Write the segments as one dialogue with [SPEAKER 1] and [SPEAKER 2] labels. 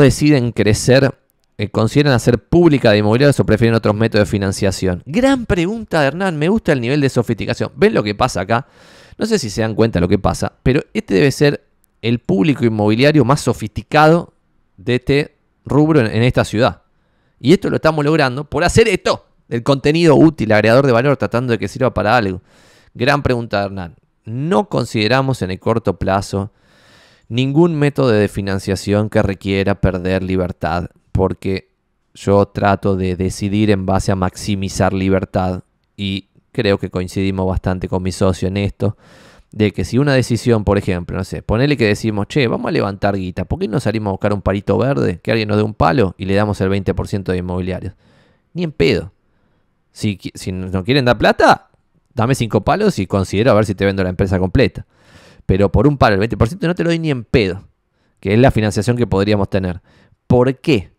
[SPEAKER 1] deciden crecer? Eh, ¿Consideran hacer pública de inmobiliarios o prefieren otros métodos de financiación? Gran pregunta, de Hernán. Me gusta el nivel de sofisticación. ¿Ven lo que pasa acá? No sé si se dan cuenta lo que pasa, pero este debe ser el público inmobiliario más sofisticado de este rubro en, esta ciudad. Y esto lo estamos logrando por hacer esto, el contenido útil, agregador de valor, tratando de que sirva para algo. Gran pregunta, Hernán. No consideramos en el corto plazo ningún método de financiación que requiera perder libertad, porque yo trato de decidir en base a maximizar libertad y creo que coincidimos bastante con mi socio en esto, de que si una decisión, por ejemplo, no sé, ponele que decimos, che, vamos a levantar guita, ¿por qué no salimos a buscar un palito verde, que alguien nos dé un palo y le damos el 20% de inmobiliarios? Ni en pedo. Si, si no quieren dar plata, dame cinco palos y considero a ver si te vendo la empresa completa pero por un palo, el 20% no te lo doy ni en pedo, que es la financiación que podríamos tener. ¿Por qué?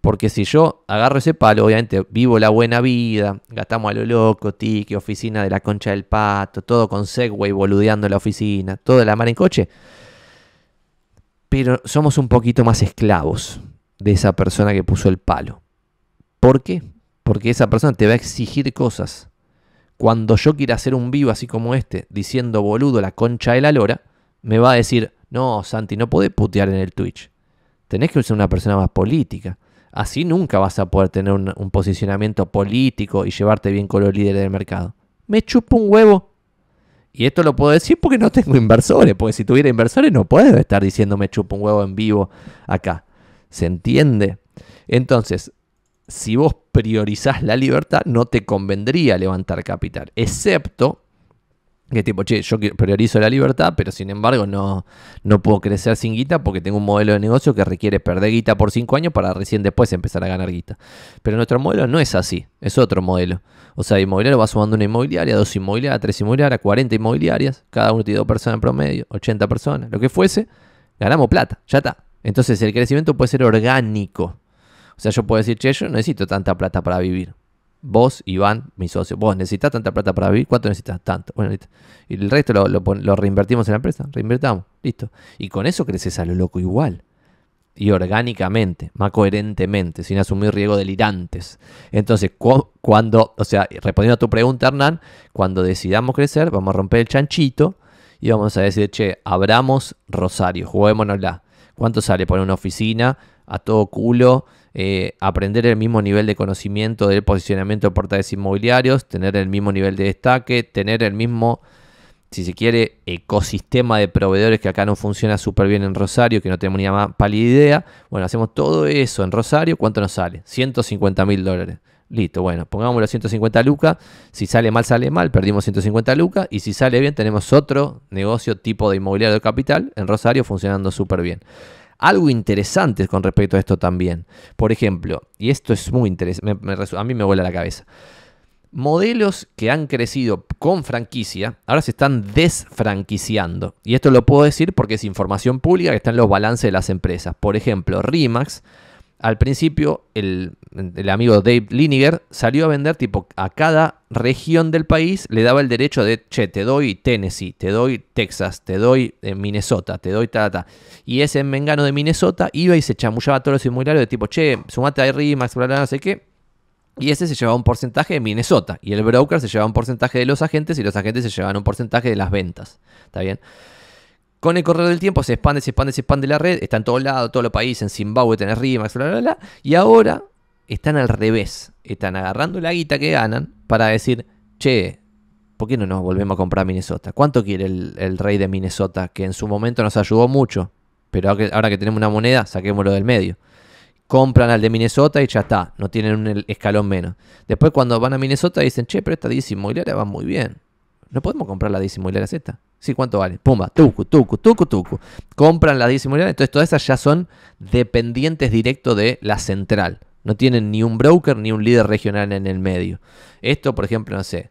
[SPEAKER 1] Porque si yo agarro ese palo, obviamente vivo la buena vida, gastamos a lo loco, tique, oficina de la concha del pato, todo con Segway boludeando la oficina, toda la mar en coche. Pero somos un poquito más esclavos de esa persona que puso el palo. ¿Por qué? Porque esa persona te va a exigir cosas cuando yo quiera hacer un vivo así como este, diciendo boludo la concha de la lora, me va a decir, no, Santi, no podés putear en el Twitch. Tenés que ser una persona más política. Así nunca vas a poder tener un, posicionamiento político y llevarte bien con los líderes del mercado. Me chupo un huevo. Y esto lo puedo decir porque no tengo inversores, porque si tuviera inversores no puedo estar diciendo me chupo un huevo en vivo acá. ¿Se entiende? Entonces, si vos priorizás la libertad, no te convendría levantar capital, excepto que tipo, che, yo priorizo la libertad, pero sin embargo no, no puedo crecer sin guita porque tengo un modelo de negocio que requiere perder guita por 5 años para recién después empezar a ganar guita. Pero nuestro modelo no es así, es otro modelo. O sea, inmobiliario va sumando una inmobiliaria, dos inmobiliarias, tres inmobiliarias, 40 inmobiliarias, cada uno tiene dos personas en promedio, 80 personas, lo que fuese, ganamos plata, ya está. Entonces el crecimiento puede ser orgánico. O sea, yo puedo decir, che, yo necesito tanta plata para vivir. Vos, Iván, mi socio, vos necesitas tanta plata para vivir, ¿cuánto necesitas? Tanto. Bueno, listo. Y el resto lo, reinvertimos en la empresa, reinvertamos, listo. Y con eso creces a lo loco igual y orgánicamente, más coherentemente, sin asumir riesgos delirantes. Entonces, cuando, o sea, respondiendo a tu pregunta, Hernán, cuando decidamos crecer, vamos a romper el chanchito y vamos a decir, che, abramos Rosario, juguémonosla. ¿Cuánto sale poner una oficina a todo culo? Eh, aprender el mismo nivel de conocimiento del posicionamiento de portales inmobiliarios, tener el mismo nivel de destaque, tener el mismo, si se quiere, ecosistema de proveedores que acá no funciona súper bien en Rosario, que no tenemos ni más pálida idea. Bueno, hacemos todo eso en Rosario, ¿cuánto nos sale? 150 mil dólares. Listo, bueno, pongámoslo a 150 lucas. Si sale mal, sale mal, perdimos 150 lucas. Y si sale bien, tenemos otro negocio tipo de inmobiliario de capital en Rosario funcionando súper bien algo interesante con respecto a esto también. Por ejemplo, y esto es muy interesante, a mí me vuela la cabeza. Modelos que han crecido con franquicia, ahora se están desfranquiciando. Y esto lo puedo decir porque es información pública que está en los balances de las empresas. Por ejemplo, Rimax al principio el, amigo Dave Liniger salió a vender tipo a cada región del país le daba el derecho de, che, te doy Tennessee, te doy Texas, te doy eh, Minnesota, te doy ta, ta, Y ese mengano de Minnesota iba y se chamullaba a todos los inmobiliarios de tipo, che, sumate a Rimax, bla, bla, no sé qué. Y ese se llevaba un porcentaje de Minnesota. Y el broker se llevaba un porcentaje de los agentes y los agentes se llevaban un porcentaje de las ventas. ¿Está bien? Con el correr del tiempo se expande, se expande, se expande la red, está en todos lados, todos los países, en Zimbabue en Rimax, bla, bla, bla, y ahora están al revés, están agarrando la guita que ganan para decir, che, ¿por qué no nos volvemos a comprar Minnesota? ¿Cuánto quiere el, rey de Minnesota, que en su momento nos ayudó mucho, pero ahora que tenemos una moneda, saquémoslo del medio? compran al de Minnesota y ya está, no tienen un escalón menos. Después cuando van a Minnesota dicen, che, pero esta 10 inmobiliaria va muy bien. No podemos comprar la disimulera Z. Sí, ¿cuánto vale? Pumba, tucu, tucu, tucu, tucu. Compran la inmobiliarias. Entonces todas esas ya son dependientes directo de la central. No tienen ni un broker ni un líder regional en el medio. Esto, por ejemplo, no sé,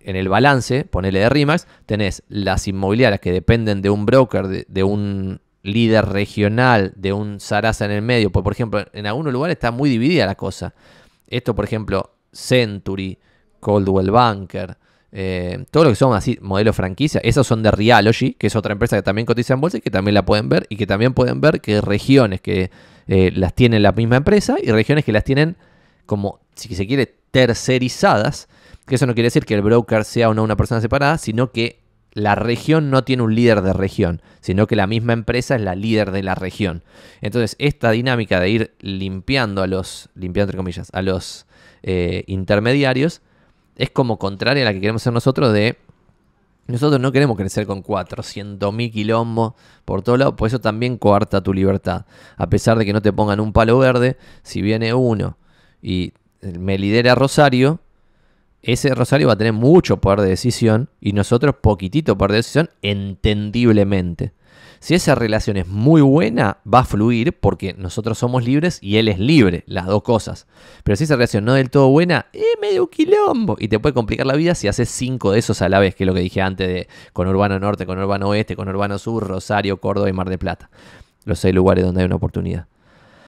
[SPEAKER 1] en el balance, ponele de rimas tenés las inmobiliarias que dependen de un broker, de, un líder regional, de un Sarasa en el medio. por ejemplo, en algunos lugares está muy dividida la cosa. Esto, por ejemplo, Century, Coldwell Banker, eh, todo lo que son así, modelos franquicia, esos son de Realogy, que es otra empresa que también cotiza en bolsa y que también la pueden ver, y que también pueden ver que regiones que eh, las tiene la misma empresa y regiones que las tienen como, si se quiere, tercerizadas, que eso no quiere decir que el broker sea o una persona separada, sino que la región no tiene un líder de región, sino que la misma empresa es la líder de la región. Entonces, esta dinámica de ir limpiando a los, limpiando entre comillas, a los eh, intermediarios, es como contraria a la que queremos ser nosotros de... Nosotros no queremos crecer con 400.000 quilombos por todo lado, por eso también coarta tu libertad. A pesar de que no te pongan un palo verde, si viene uno y me lidera Rosario, ese Rosario va a tener mucho poder de decisión y nosotros poquitito poder de decisión, entendiblemente. Si esa relación es muy buena, va a fluir porque nosotros somos libres y él es libre, las dos cosas. Pero si esa relación no es del todo buena, es medio quilombo. Y te puede complicar la vida si haces cinco de esos a la vez, que es lo que dije antes de con Urbano Norte, con Urbano Oeste, con Urbano Sur, Rosario, Córdoba y Mar de Plata. Los seis lugares donde hay una oportunidad.